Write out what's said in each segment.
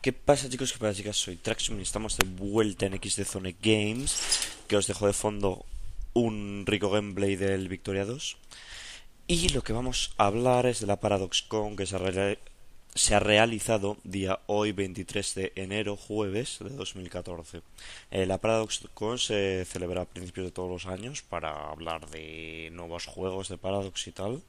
¿Qué pasa chicos? ¿Qué pasa chicas? Soy Traxum y estamos de vuelta en X Zone Games Que os dejo de fondo un rico gameplay del Victoria 2 Y lo que vamos a hablar es de la Paradox Con que se ha, realizado día hoy 23 de enero, jueves de 2014 eh, La Con se celebra a principios de todos los años para hablar de nuevos juegos de Paradox y tal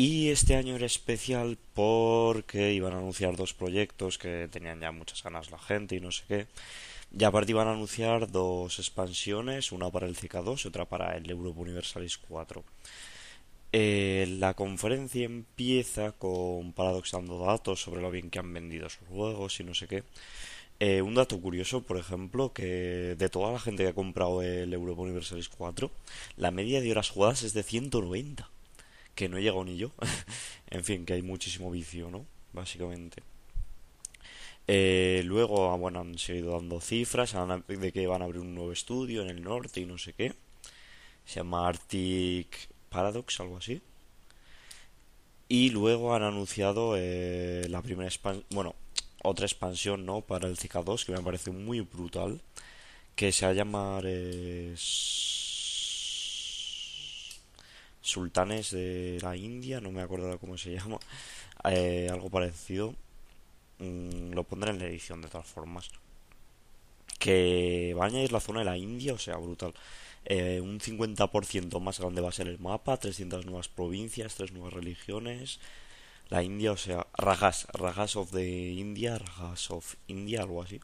y este año era especial porque iban a anunciar dos proyectos que tenían ya muchas ganas la gente y no sé qué. Y aparte iban a anunciar dos expansiones, una para el CK2 y otra para el Europa Universalis 4. Eh, la conferencia empieza con Paradoxando datos sobre lo bien que han vendido sus juegos y no sé qué. Eh, un dato curioso, por ejemplo, que de toda la gente que ha comprado el Europa Universalis 4, la media de horas jugadas es de 190 que no he llegado ni yo. en fin, que hay muchísimo vicio, ¿no? Básicamente. Eh, luego, ah, bueno, han seguido dando cifras de que van a abrir un nuevo estudio en el norte y no sé qué. Se llama Arctic Paradox, algo así. Y luego han anunciado eh, la primera expansión, bueno, otra expansión, ¿no? Para el CK2, que me parece muy brutal, que se va a llamar... Eh, sultanes de la India, no me acuerdo cómo se llama, eh, algo parecido. Mm, lo pondré en la edición de todas formas. Que va a añadir la zona de la India, o sea, brutal. Eh, un 50% más grande va a ser el mapa, 300 nuevas provincias, tres nuevas religiones. La India, o sea, Rajas, Rajas of the India, Rajas of India, algo así.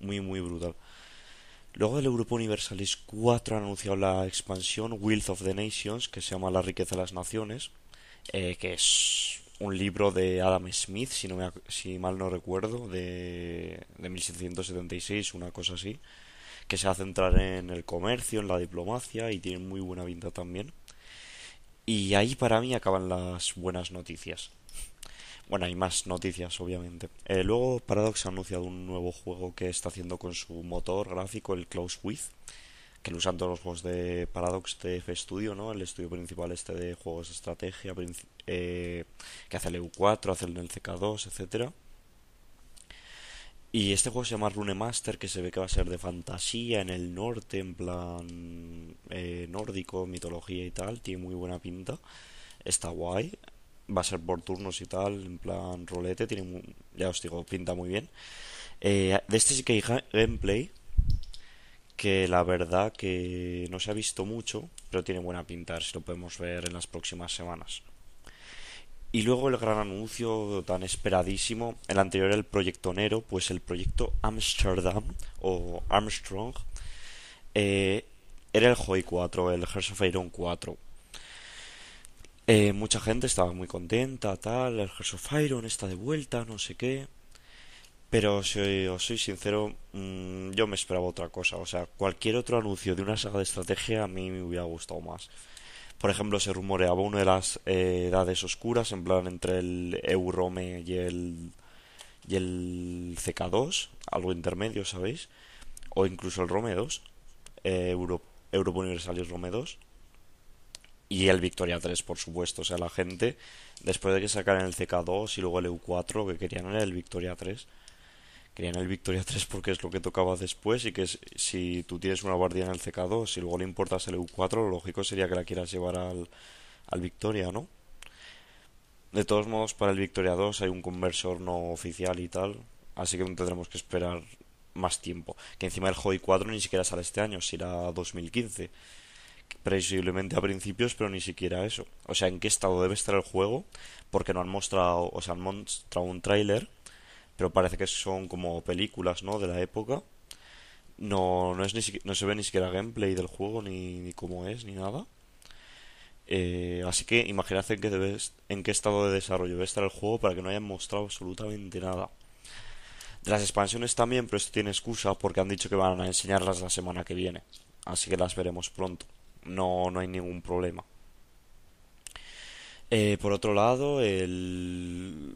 Muy, muy brutal. Luego del grupo Universalis 4 han anunciado la expansión Wealth of the Nations, que se llama La riqueza de las naciones, eh, que es un libro de Adam Smith, si, no si mal no recuerdo, de, 1776, una cosa así, que se hace a centrar en el comercio, en la diplomacia y tiene muy buena venta también. Y ahí para mí acaban las buenas noticias. Bueno, hay más noticias, obviamente. Eh, luego, Paradox ha anunciado un nuevo juego que está haciendo con su motor gráfico, el Close With, que lo usan todos los juegos de Paradox TF Studio, ¿no? El estudio principal este de juegos de estrategia, eh, que hace el EU4, hace el CK2, etcétera. Y este juego se llama Rune Master, que se ve que va a ser de fantasía en el norte, en plan eh, nórdico, mitología y tal. Tiene muy buena pinta. Está guay va a ser por turnos y tal, en plan rolete, tiene ya os digo, pinta muy bien. Eh, de este sí que hay gameplay, que la verdad que no se ha visto mucho, pero tiene buena pinta, si lo podemos ver en las próximas semanas. Y luego el gran anuncio tan esperadísimo, el anterior el proyecto Nero, pues el proyecto Amsterdam o Armstrong eh, era el Joy 4, el Hearts of Iron 4. Eh, mucha gente estaba muy contenta, tal, el Hearts of está de vuelta, no sé qué. Pero si os soy sincero, mm, yo me esperaba otra cosa. O sea, cualquier otro anuncio de una saga de estrategia a mí me hubiera gustado más. Por ejemplo, se rumoreaba una de las eh, edades oscuras, en plan entre el Eurome y el, y el CK2, algo intermedio, ¿sabéis? O incluso el Rome 2, eh, Euro, Europa Universalis Rome 2 y el Victoria 3, por supuesto. O sea, la gente, después de que sacaran el CK2 y luego el EU4, lo que querían era el Victoria 3. Querían el Victoria 3 porque es lo que tocaba después y que si tú tienes una guardia en el CK2 y luego le importas el EU4, lo lógico sería que la quieras llevar al, al Victoria, ¿no? De todos modos, para el Victoria 2 hay un conversor no oficial y tal, así que tendremos que esperar más tiempo. Que encima el Joy 4 ni siquiera sale este año, será 2015 previsiblemente a principios, pero ni siquiera eso. O sea, en qué estado debe estar el juego, porque no han mostrado, o sea, han mostrado un tráiler, pero parece que son como películas, ¿no? De la época. No, no, es ni no se ve ni siquiera gameplay del juego, ni, cómo es, ni nada. Eh, así que imagínate en qué, en qué estado de desarrollo debe estar el juego para que no hayan mostrado absolutamente nada. De las expansiones también, pero esto tiene excusa porque han dicho que van a enseñarlas la semana que viene. Así que las veremos pronto no, hay ningún problema. Eh, por otro lado, el...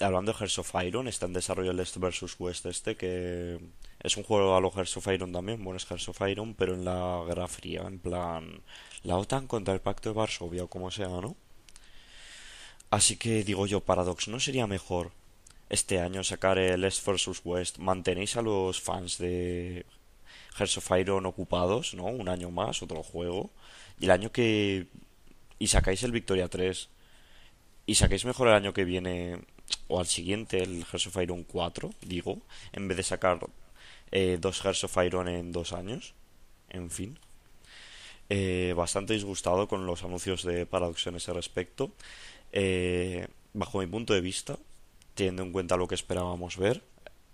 hablando de Hearts of Iron, está en desarrollo el East vs West este, que es un juego a lo Hearts of Iron también, bueno, es Hearts Iron, pero en la Guerra Fría, en plan la OTAN contra el Pacto de Varsovia o como sea, ¿no? Así que digo yo, Paradox, ¿no sería mejor este año sacar el East vs West? ¿Mantenéis a los fans de Hearts of Iron ocupados, ¿no? Un año más, otro juego. Y el año que. Y sacáis el Victoria 3. Y sacáis mejor el año que viene. O al siguiente, el Hearts of Iron 4, digo. En vez de sacar eh, dos Hearts of Iron en dos años. En fin. Eh, bastante disgustado con los anuncios de Paradox en ese respecto. Eh, bajo mi punto de vista, teniendo en cuenta lo que esperábamos ver,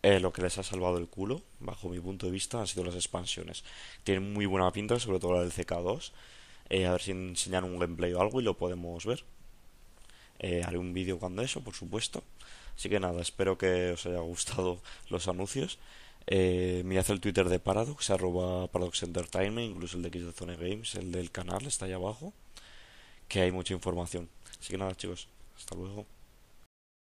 eh, lo que les ha salvado el culo, bajo mi punto de vista, han sido las expansiones. Tienen muy buena pinta, sobre todo la del CK2. Eh, a ver si enseñan un gameplay o algo y lo podemos ver. Eh, haré un vídeo cuando eso, por supuesto. Así que nada, espero que os haya gustado los anuncios. Eh, mirad el Twitter de Paradox, arroba Paradox Entertainment, incluso el de Xzone Games, el del canal, está ahí abajo, que hay mucha información. Así que nada, chicos, hasta luego.